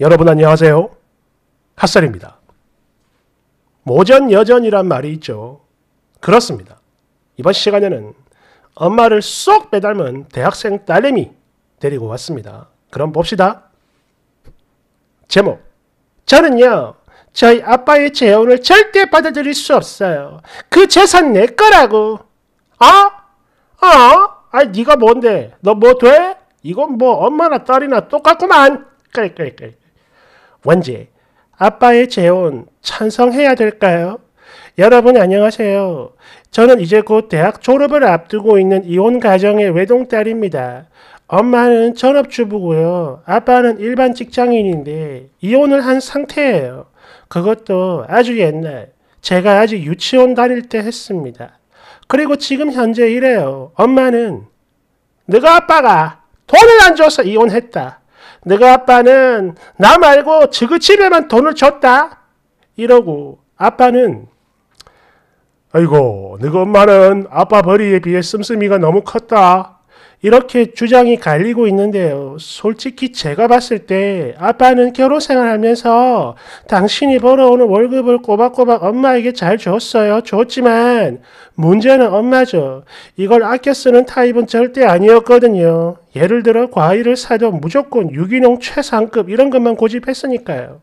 여러분 안녕하세요. 카셀입니다. 모전 여전이란 말이 있죠. 그렇습니다. 이번 시간에는 엄마를 쏙 빼닮은 대학생 딸내미 데리고 왔습니다. 그럼 봅시다. 제목 저는요. 저희 아빠의 재혼을 절대 받아들일 수 없어요. 그 재산 내 거라고. 어? 어? 아니 네가 뭔데? 너 뭐 돼? 이건 뭐 엄마나 딸이나 똑같구만. 그래 그래 그래. 뭔지 아빠의 재혼 찬성해야 될까요? 여러분 안녕하세요. 저는 이제 곧 대학 졸업을 앞두고 있는 이혼 가정의 외동딸입니다. 엄마는 전업주부고요. 아빠는 일반 직장인인데 이혼을 한 상태예요. 그것도 아주 옛날 제가 아직 유치원 다닐 때 했습니다. 그리고 지금 현재 이래요. 엄마는 네가 아빠가 돈을 안 줘서 이혼했다. 내가 아빠는 나 말고 지그집에만 돈을 줬다. 이러고 아빠는 아이고 너가 네 엄마는 아빠 벌이에 비해 씀씀이가 너무 컸다. 이렇게 주장이 갈리고 있는데요. 솔직히 제가 봤을 때 아빠는 결혼 생활하면서 당신이 벌어오는 월급을 꼬박꼬박 엄마에게 잘 줬어요. 줬지만 문제는 엄마죠. 이걸 아껴 쓰는 타입은 절대 아니었거든요. 예를 들어 과일을 사도 무조건 유기농 최상급 이런 것만 고집했으니까요.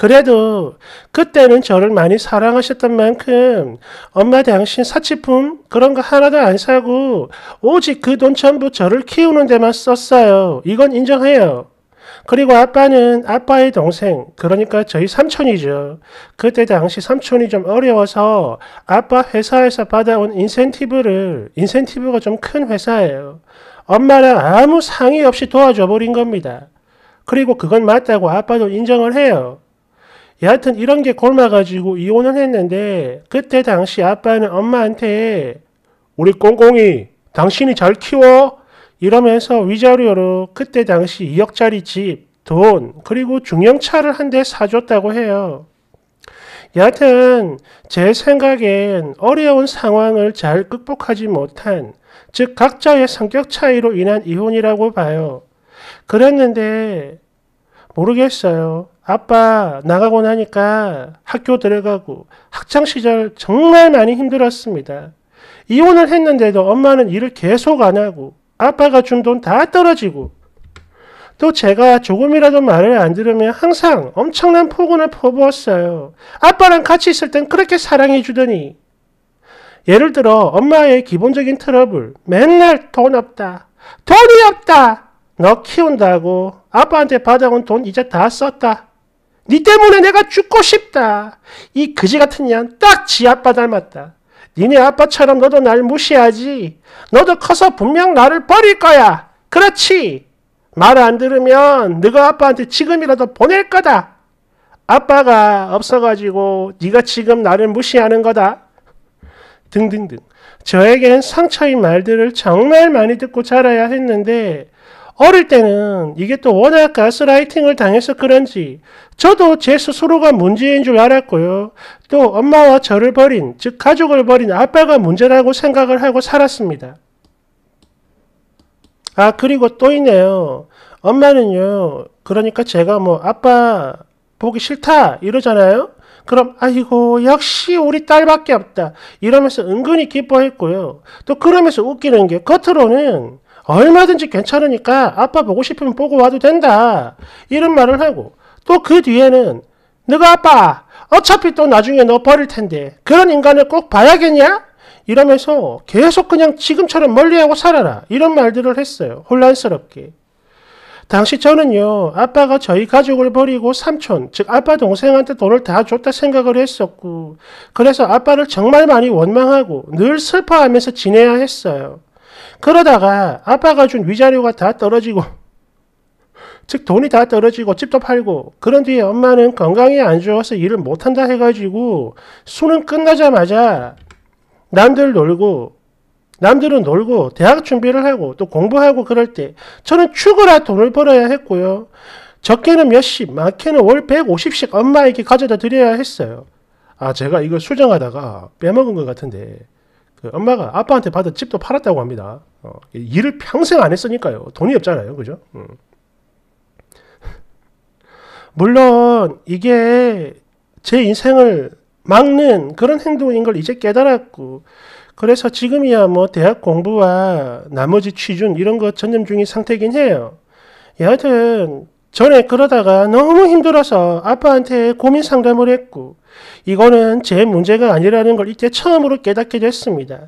그래도 그때는 저를 많이 사랑하셨던 만큼 엄마 당신 사치품 그런 거 하나도 안 사고 오직 그 돈 전부 저를 키우는 데만 썼어요. 이건 인정해요. 그리고 아빠는 아빠의 동생, 그러니까 저희 삼촌이죠. 그때 당시 삼촌이 좀 어려워서 아빠 회사에서 받아온 인센티브를, 인센티브가 좀 큰 회사예요. 엄마랑 아무 상의 없이 도와줘 버린 겁니다. 그리고 그건 맞다고 아빠도 인정을 해요. 예, 여하튼 이런 게 곪아가지고 이혼을 했는데 그때 당시 아빠는 엄마한테 우리 꽁꽁이 당신이 잘 키워 이러면서 위자료로 그때 당시 2억짜리 집, 돈 그리고 중형차를 한 대 사줬다고 해요. 예, 여하튼 제 생각엔 어려운 상황을 잘 극복하지 못한 즉 각자의 성격 차이로 인한 이혼이라고 봐요. 그랬는데 모르겠어요. 아빠 나가고 나니까 학교 들어가고 학창 시절 정말 많이 힘들었습니다. 이혼을 했는데도 엄마는 일을 계속 안 하고 아빠가 준 돈 다 떨어지고 또 제가 조금이라도 말을 안 들으면 항상 엄청난 폭언을 퍼부었어요. 아빠랑 같이 있을 땐 그렇게 사랑해 주더니 예를 들어 엄마의 기본적인 트러블 맨날 돈 없다 돈이 없다 너 키운다고 아빠한테 받아온 돈 이제 다 썼다 네 때문에 내가 죽고 싶다. 이 그지 같은 년딱 지 아빠 닮았다. 니네 아빠처럼 너도 날 무시하지. 너도 커서 분명 나를 버릴 거야. 그렇지. 말 안 들으면 너가 아빠한테 지금이라도 보낼 거다. 아빠가 없어가지고 네가 지금 나를 무시하는 거다. 등등등. 저에겐 상처인 말들을 정말 많이 듣고 자라야 했는데 어릴 때는 이게 또 워낙 가스라이팅을 당해서 그런지 저도 제 스스로가 문제인 줄 알았고요. 또 엄마와 저를 버린, 즉 가족을 버린 아빠가 문제라고 생각을 하고 살았습니다. 아, 그리고 또 있네요. 엄마는요, 그러니까 제가 뭐 아빠 보기 싫다 이러잖아요. 그럼 아이고 역시 우리 딸밖에 없다 이러면서 은근히 기뻐했고요. 또 그러면서 웃기는 게 겉으로는 얼마든지 괜찮으니까 아빠 보고 싶으면 보고 와도 된다. 이런 말을 하고 또 그 뒤에는 네가 아빠 어차피 또 나중에 너 버릴 텐데 그런 인간을 꼭 봐야겠냐? 이러면서 계속 그냥 지금처럼 멀리하고 살아라 이런 말들을 했어요. 혼란스럽게. 당시 저는요 아빠가 저희 가족을 버리고 삼촌 즉 아빠 동생한테 돈을 다 줬다 생각을 했었고 그래서 아빠를 정말 많이 원망하고 늘 슬퍼하면서 지내야 했어요. 그러다가 아빠가 준 위자료가 다 떨어지고 즉 돈이 다 떨어지고 집도 팔고 그런 뒤에 엄마는 건강이 안 좋아서 일을 못한다 해가지고 수능 끝나자마자 남들 놀고 남들은 놀고 대학 준비를 하고 또 공부하고 그럴 때 저는 죽어라 돈을 벌어야 했고요. 적게는 몇십, 많게는 월 150씩 엄마에게 가져다 드려야 했어요. 아 제가 이걸 수정하다가 빼먹은 것 같은데 그 엄마가 아빠한테 받은 집도 팔았다고 합니다. 어, 일을 평생 안 했으니까요. 돈이 없잖아요. 그죠? 음. 물론 이게 제 인생을 막는 그런 행동인 걸 이제 깨달았고 그래서 지금이야 뭐 대학 공부와 나머지 취준 이런 거 전념 중인 상태긴 해요. 여하튼 전에 그러다가 너무 힘들어서 아빠한테 고민 상담을 했고, 이거는 제 문제가 아니라는 걸 이때 처음으로 깨닫게 됐습니다.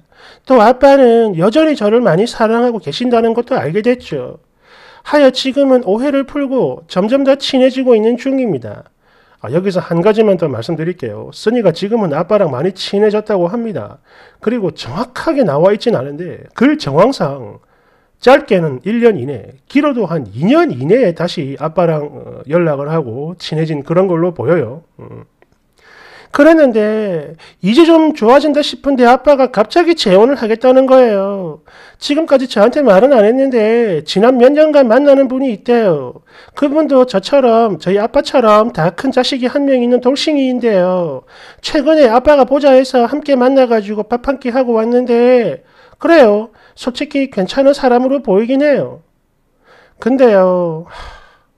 또 아빠는 여전히 저를 많이 사랑하고 계신다는 것도 알게 됐죠. 하여 지금은 오해를 풀고 점점 더 친해지고 있는 중입니다. 아, 여기서 한 가지만 더 말씀드릴게요. 써니가 지금은 아빠랑 많이 친해졌다고 합니다. 그리고 정확하게 나와 있진 않은데 글 그 정황상 짧게는 1년 이내, 길어도 한 2년 이내에 다시 아빠랑 어, 연락을 하고 친해진 그런 걸로 보여요. 음. 그랬는데 이제 좀 좋아진다 싶은데 아빠가 갑자기 재혼을 하겠다는 거예요. 지금까지 저한테 말은 안 했는데 지난 몇 년간 만나는 분이 있대요. 그분도 저처럼 저희 아빠처럼 다 큰 자식이 한 명 있는 돌싱이인데요. 최근에 아빠가 보자 해서 함께 만나가지고 밥 한 끼 하고 왔는데 그래요. 솔직히 괜찮은 사람으로 보이긴 해요. 근데요.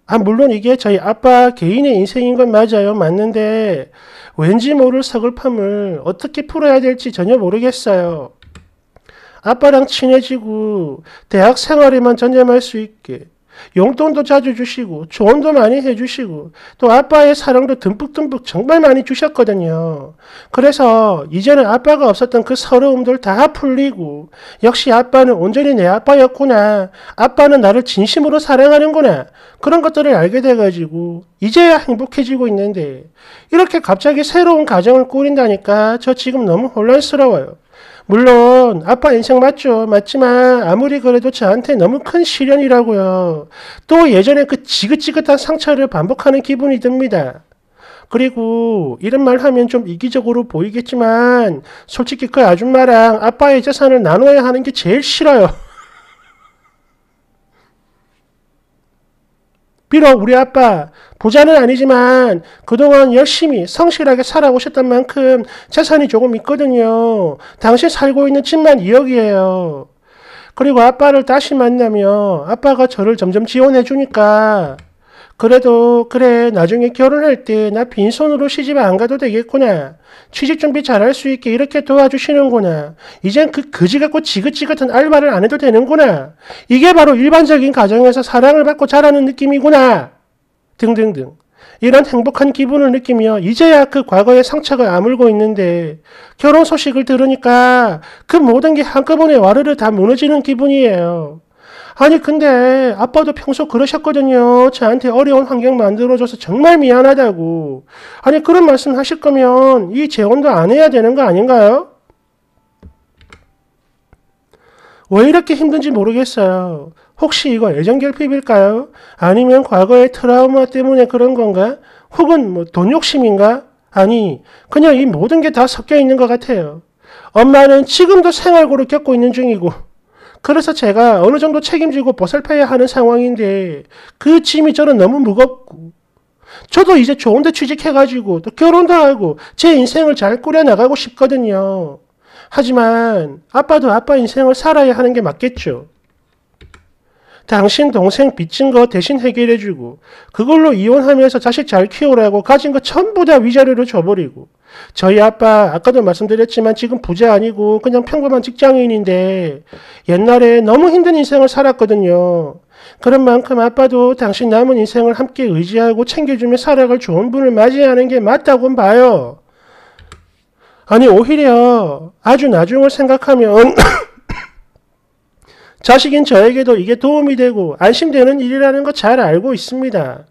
아, 물론 이게 저희 아빠 개인의 인생인 건 맞아요. 맞는데, 왠지 모를 서글픔을 어떻게 풀어야 될지 전혀 모르겠어요. 아빠랑 친해지고 대학 생활에만 전념할 수 있게 용돈도 자주 주시고 조언도 많이 해주시고 또 아빠의 사랑도 듬뿍듬뿍 정말 많이 주셨거든요. 그래서 이제는 아빠가 없었던 그 서러움들 다 풀리고 역시 아빠는 온전히 내 아빠였구나. 아빠는 나를 진심으로 사랑하는구나. 그런 것들을 알게 돼가지고 이제야 행복해지고 있는데 이렇게 갑자기 새로운 가정을 꾸린다니까 저 지금 너무 혼란스러워요. 물론 아빠 인생 맞죠. 맞지만 아무리 그래도 저한테 너무 큰 시련이라고요. 또 예전에 그 지긋지긋한 상처를 반복하는 기분이 듭니다. 그리고 이런 말 하면 좀 이기적으로 보이겠지만 솔직히 그 아줌마랑 아빠의 재산을 나눠야 하는 게 제일 싫어요. 비록 우리 아빠 부자는 아니지만 그동안 열심히 성실하게 살아오셨던 만큼 재산이 조금 있거든요. 당신 살고 있는 집만 2억이에요. 그리고 아빠를 다시 만나며 아빠가 저를 점점 지원해 주니까 그래도 그래 나중에 결혼할 때 나 빈손으로 시집 안 가도 되겠구나. 취직 준비 잘 할 수 있게 이렇게 도와주시는구나. 이젠 그 거지 같고 지긋지 긋한 알바를 안 해도 되는구나. 이게 바로 일반적인 가정에서 사랑을 받고 자라는 느낌이구나. 등등등. 이런 행복한 기분을 느끼며 이제야 그 과거의 상처가 아물고 있는데 결혼 소식을 들으니까 그 모든 게 한꺼번에 와르르 다 무너지는 기분이에요. 아니 근데 아빠도 평소 그러셨거든요. 저한테 어려운 환경 만들어줘서 정말 미안하다고. 아니 그런 말씀 하실 거면 이 재혼도 안 해야 되는 거 아닌가요? 왜 이렇게 힘든지 모르겠어요. 혹시 이거 애정 결핍일까요? 아니면 과거의 트라우마 때문에 그런 건가? 혹은 뭐 돈 욕심인가? 아니, 그냥 이 모든 게 다 섞여 있는 것 같아요. 엄마는 지금도 생활고를 겪고 있는 중이고, 그래서 제가 어느 정도 책임지고 보살펴야 하는 상황인데 그 짐이 저는 너무 무겁고 저도 이제 좋은 데 취직해가지고 또 결혼도 하고 제 인생을 잘 꾸려나가고 싶거든요. 하지만 아빠도 아빠 인생을 살아야 하는 게 맞겠죠. 당신 동생 빚진 거 대신 해결해주고 그걸로 이혼하면서 자식 잘 키우라고 가진 거 전부 다 위자료로 줘버리고 저희 아빠 아까도 말씀드렸지만 지금 부자 아니고 그냥 평범한 직장인인데 옛날에 너무 힘든 인생을 살았거든요. 그런 만큼 아빠도 당신 남은 인생을 함께 의지하고 챙겨주며 살아갈 좋은 분을 맞이하는 게 맞다고 봐요. 아니 오히려 아주 나중을 생각하면 자식인 저에게도 이게 도움이 되고 안심되는 일이라는 거 잘 알고 있습니다.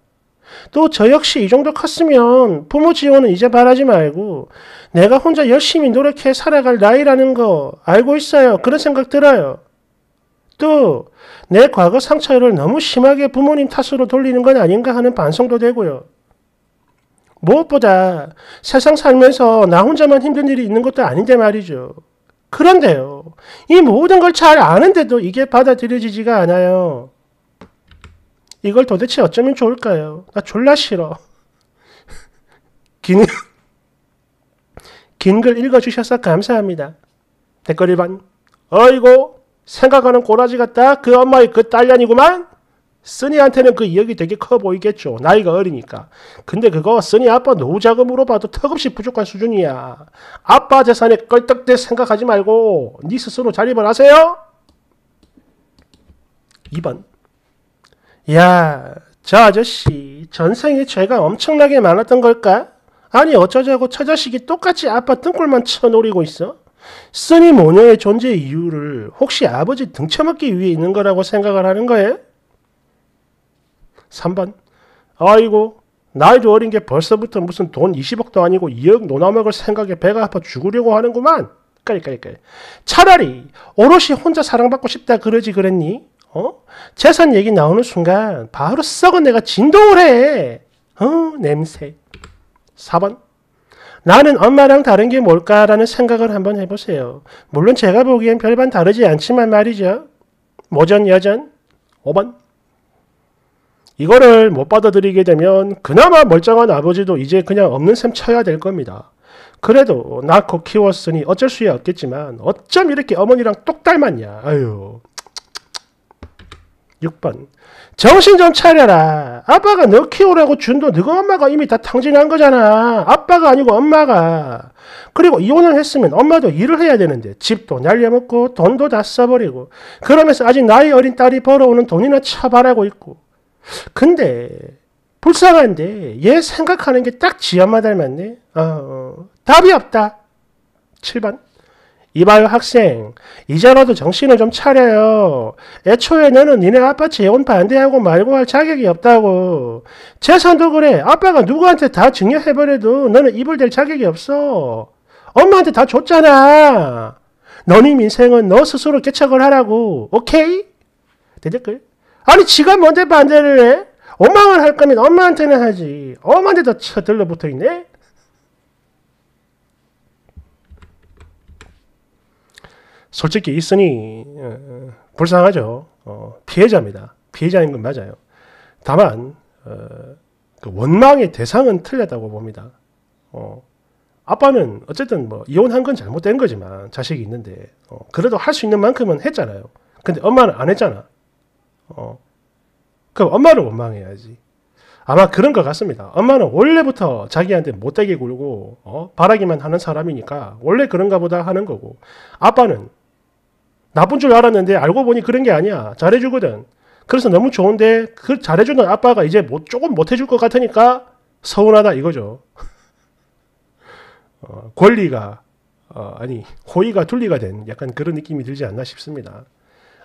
또저 역시 이 정도 컸으면 부모 지원은 이제 바라지 말고 내가 혼자 열심히 노력해 살아갈 나이라는 거 알고 있어요. 그런 생각 들어요. 또 내 과거 상처를 너무 심하게 부모님 탓으로 돌리는 건 아닌가 하는 반성도 되고요. 무엇보다 세상 살면서 나 혼자만 힘든 일이 있는 것도 아닌데 말이죠. 그런데요. 이 모든 걸 잘 아는데도 이게 받아들여지지가 않아요. 이걸 도대체 어쩌면 좋을까요? 나 졸라 싫어. 긴, 긴 글 읽어주셔서 감사합니다. 댓글 1번. 어이고, 생각하는 꼬라지 같다. 그 엄마의 그 딸년이구만? 쓰니한테는 그 이역이 되게 커 보이겠죠. 나이가 어리니까. 근데 그거 쓰니 아빠 노후 자금으로 봐도 턱없이 부족한 수준이야. 아빠 재산에 껄떡대 생각하지 말고 네 스스로 자립을 하세요. 2번. 야, 저 아저씨 전생에 죄가 엄청나게 많았던 걸까? 아니 어쩌자고 처자식이 똑같이 아빠 등골만 쳐노리고 있어? 쓰니 모녀의 존재 이유를 혹시 아버지 등쳐먹기 위해 있는 거라고 생각을 하는 거예요? 3번 아이고 나이도 어린 게 벌써부터 무슨 돈 20억도 아니고 2억 노나먹을 생각에 배가 아파 죽으려고 하는구만. 그러니까, 그러니 차라리 오롯이 혼자 사랑받고 싶다 그러지 그랬니? 어? 재산 얘기 나오는 순간 바로 썩은 내가 진동을 해. 어, 냄새. 4번. 나는 엄마랑 다른 게 뭘까라는 생각을 한번 해보세요. 물론 제가 보기엔 별반 다르지 않지만 말이죠. 모전, 여전. 5번. 이거를 못 받아들이게 되면 그나마 멀쩡한 아버지도 이제 그냥 없는 셈 쳐야 될 겁니다. 그래도 낳고 키웠으니 어쩔 수야 없겠지만 어쩜 이렇게 어머니랑 똑 닮았냐. 아유. 6번 정신 좀 차려라. 아빠가 너 키우라고 준돈 너가 엄마가 이미 다 탕진한 거잖아. 아빠가 아니고 엄마가. 그리고 이혼을 했으면 엄마도 일을 해야 되는데 집도 날려먹고 돈도 다 써버리고 그러면서 아직 나이 어린 딸이 벌어오는 돈이나 처벌하고 있고 근데 불쌍한데 얘 생각하는 게 딱 지 엄마 닮았네. 어, 어. 답이 없다. 7번 이봐요 학생 이제라도 정신을 좀 차려요. 애초에 너는 니네 아빠 재혼 반대하고 말고 할 자격이 없다고. 재산도 그래 아빠가 누구한테 다 증여해버려도 너는 입을 댈 자격이 없어. 엄마한테 다 줬잖아. 너님 인생은 너 스스로 개척을 하라고. 오케이? 대댓글. 아니 지가 뭔데 반대를 해? 엄마만 할 거면 엄마한테는 하지. 엄마한테 다들러 붙어있네? 솔직히 있으니 어, 어, 불쌍하죠. 어, 피해자입니다. 피해자인 건 맞아요. 다만 어, 그 원망의 대상은 틀렸다고 봅니다. 어, 아빠는 어쨌든 뭐 이혼한 건 잘못된 거지만 자식이 있는데 어, 그래도 할 수 있는 만큼은 했잖아요. 근데 엄마는 안 했잖아. 그럼 엄마를 원망해야지. 아마 그런 것 같습니다. 엄마는 원래부터 자기한테 못되게 굴고 바라기만 하는 사람이니까 원래 그런가 보다 하는 거고 아빠는 나쁜 줄 알았는데 알고 보니 그런 게 아니야. 잘해주거든. 그래서 너무 좋은데 그 잘해주는 아빠가 이제 뭐 조금 못해줄 것 같으니까 서운하다 이거죠. 어, 권리가 어, 아니 호의가 둘리가 된 약간 그런 느낌이 들지 않나 싶습니다.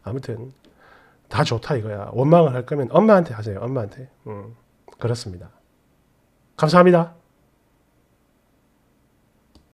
아무튼 다 좋다 이거야. 원망을 할 거면 엄마한테 하세요. 엄마한테. 음, 그렇습니다. 감사합니다.